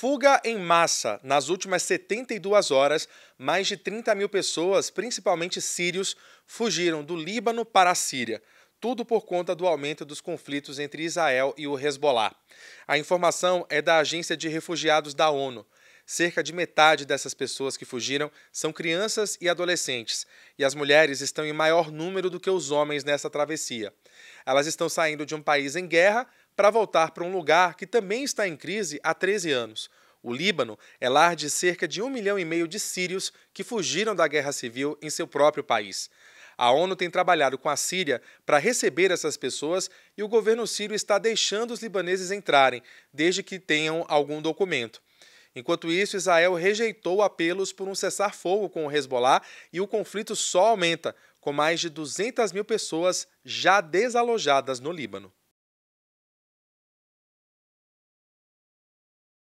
Fuga em massa. Nas últimas 72 horas, mais de 30 mil pessoas, principalmente sírios, fugiram do Líbano para a Síria. Tudo por conta do aumento dos conflitos entre Israel e o Hezbollah. A informação é da Agência de Refugiados da ONU. Cerca de metade dessas pessoas que fugiram são crianças e adolescentes, e as mulheres estão em maior número do que os homens nessa travessia. Elas estão saindo de um país em guerra para voltar para um lugar que também está em crise há 13 anos. O Líbano é lar de cerca de um milhão e meio de sírios que fugiram da guerra civil em seu próprio país. A ONU tem trabalhado com a Síria para receber essas pessoas e o governo sírio está deixando os libaneses entrarem, desde que tenham algum documento. Enquanto isso, Israel rejeitou apelos por um cessar-fogo com o Hezbollah e o conflito só aumenta, com mais de 200 mil pessoas já desalojadas no Líbano.